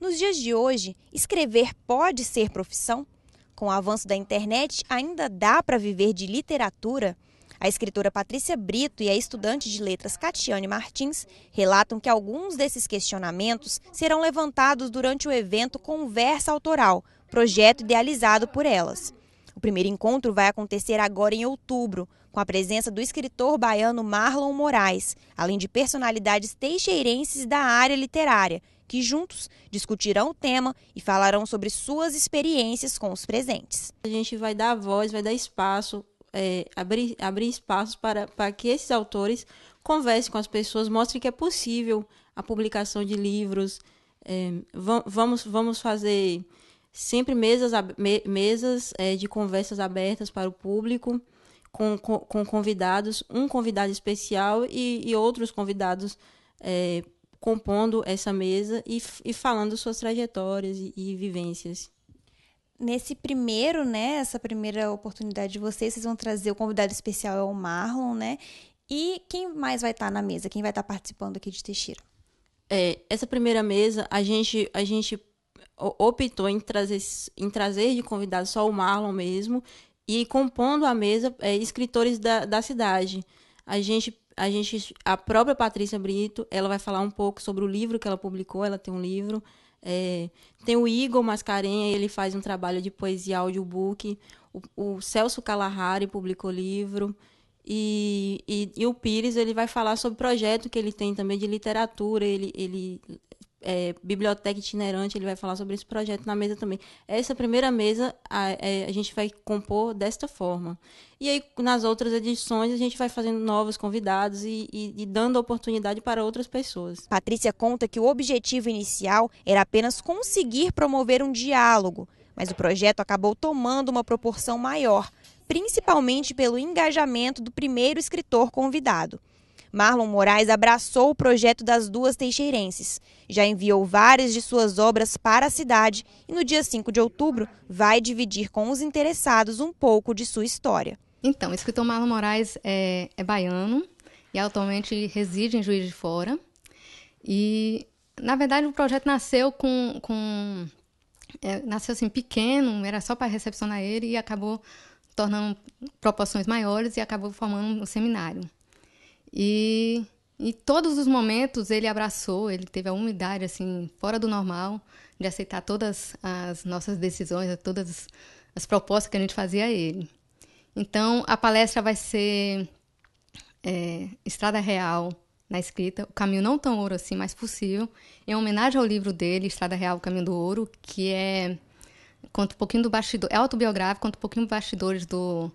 Nos dias de hoje, escrever pode ser profissão? Com o avanço da internet, ainda dá para viver de literatura? A escritora Patrícia Brito e a estudante de letras Catiane Martins relatam que alguns desses questionamentos serão levantados durante o evento Conversa Autoral, projeto idealizado por elas. O primeiro encontro vai acontecer agora em outubro, com a presença do escritor baiano Marlon Moraes, além de personalidades teixeirenses da área literária, que juntos discutirão o tema e falarão sobre suas experiências com os presentes. A gente vai dar voz, vai dar espaço, é, abrir, abrir espaços para, para que esses autores conversem com as pessoas, mostrem que é possível a publicação de livros. É, vamos, vamos fazer sempre mesas, mesas é, de conversas abertas para o público, com, com, com convidados, um convidado especial e, e outros convidados é, compondo essa mesa e, e falando suas trajetórias e, e vivências nesse primeiro, né, essa primeira oportunidade de vocês, vocês vão trazer o convidado especial é o Marlon, né? E quem mais vai estar tá na mesa? Quem vai estar tá participando aqui de Teixeira? É, essa primeira mesa, a gente a gente optou em trazer em trazer de convidado só o Marlon mesmo e compondo a mesa é, escritores da, da cidade a gente a gente a própria Patrícia Brito ela vai falar um pouco sobre o livro que ela publicou ela tem um livro é, tem o Igor Mascarenha ele faz um trabalho de poesia audiobook o, o Celso Calahari publicou livro e, e, e, o Pires ele vai falar sobre o projeto que ele tem também de literatura ele ele é, biblioteca itinerante, ele vai falar sobre esse projeto na mesa também. Essa primeira mesa a, é, a, gente vai compor desta forma. E aí, nas outras edições, a gente vai fazendo novos convidados e, e, e dando oportunidade para outras pessoas. Patrícia conta que o objetivo inicial era apenas conseguir promover um diálogo, mas o projeto acabou tomando uma proporção maior, principalmente pelo engajamento do primeiro escritor convidado. Marlon Moraes abraçou o projeto das duas teixeirenses. Já enviou várias de suas obras para a cidade e no dia 5 de outubro vai dividir com os interessados um pouco de sua história. Então, o escritor Marlon Moraes é, é baiano e atualmente reside em Juiz de Fora. E, na verdade, o projeto nasceu com... com é, nasceu assim pequeno, era só para recepcionar ele e acabou tornando proporções maiores e acabou formando um seminário. E em todos os momentos ele abraçou, ele teve a humildade assim fora do normal de aceitar todas as nossas decisões, todas as propostas que a gente fazia a ele. Então a palestra vai ser é, Estrada Real na escrita, o caminho não tão ouro assim, mas possível, em homenagem ao livro dele, Estrada Real, o Caminho do Ouro, que é conta um pouquinho do bastidor, é autobiográfico, conta um pouquinho dos bastidores do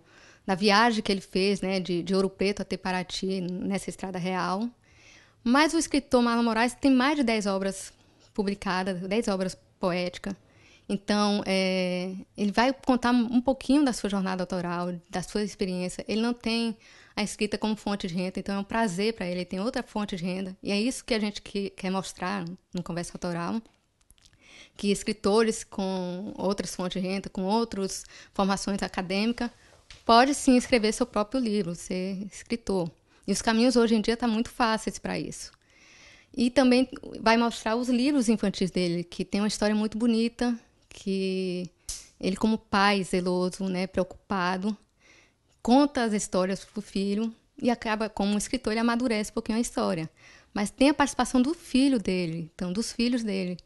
da viagem que ele fez, né, de, de Ouro Preto até Paraty, nessa estrada real. Mas o escritor Marlon Moraes tem mais de 10 obras publicadas, 10 obras poéticas. Então, é, ele vai contar um pouquinho da sua jornada autoral, da sua experiência. Ele não tem a escrita como fonte de renda, então é um prazer para ele, ele tem outra fonte de renda. E é isso que a gente que, quer mostrar no Conversa Autoral, que escritores com outras fontes de renda, com outras formações acadêmicas, pode sim escrever seu próprio livro, ser escritor. E os caminhos hoje em dia estão tá muito fáceis para isso. E também vai mostrar os livros infantis dele, que tem uma história muito bonita, que ele como pai zeloso, né, preocupado, conta as histórias pro filho e acaba como escritor ele amadurece um pouquinho a história. Mas tem a participação do filho dele, então dos filhos dele,